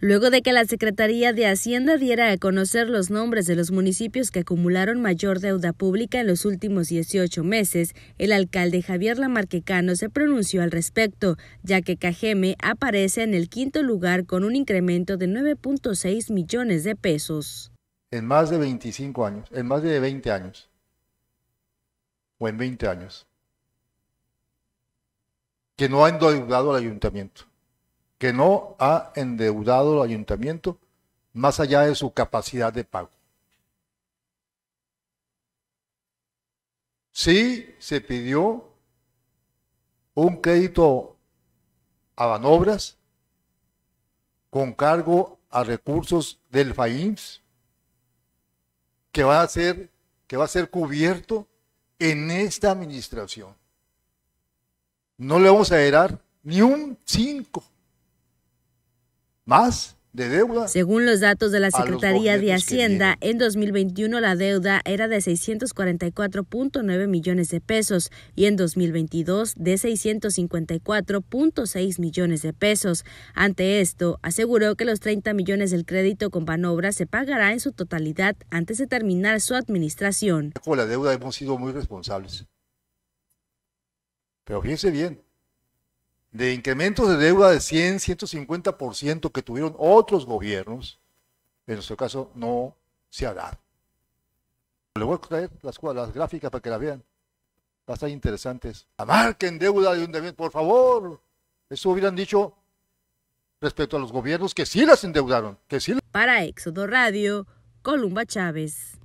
luego de que la Secretaría de Hacienda diera a conocer los nombres de los municipios que acumularon mayor deuda pública en los últimos 18 meses, el alcalde Javier Lamarquecano se pronunció al respecto, ya que Cajeme aparece en el quinto lugar con un incremento de 9.6 millones de pesos. En más de 25 años, en más de 20 años, o en 20 años, que no ha endeudado al ayuntamiento que no ha endeudado el ayuntamiento más allá de su capacidad de pago. Sí se pidió un crédito a manobras con cargo a recursos del FAIMS que va a ser, que va a ser cubierto en esta administración. No le vamos a herar ni un 5 más de deuda. Según los datos de la Secretaría de Hacienda, en 2021 la deuda era de 644.9 millones de pesos y en 2022 de 654.6 millones de pesos. Ante esto, aseguró que los 30 millones del crédito con Banobra se pagará en su totalidad antes de terminar su administración. Con la deuda hemos sido muy responsables. Pero fíjense bien, de incrementos de deuda de 100, 150% que tuvieron otros gobiernos, en nuestro caso no se ha dado. Le voy a traer las, gráficas para que la vean. hay interesantes. en deuda de un deber, por favor. Eso hubieran dicho respecto a los gobiernos que sí las endeudaron. Que sí... Para Éxodo Radio, Columba Chávez.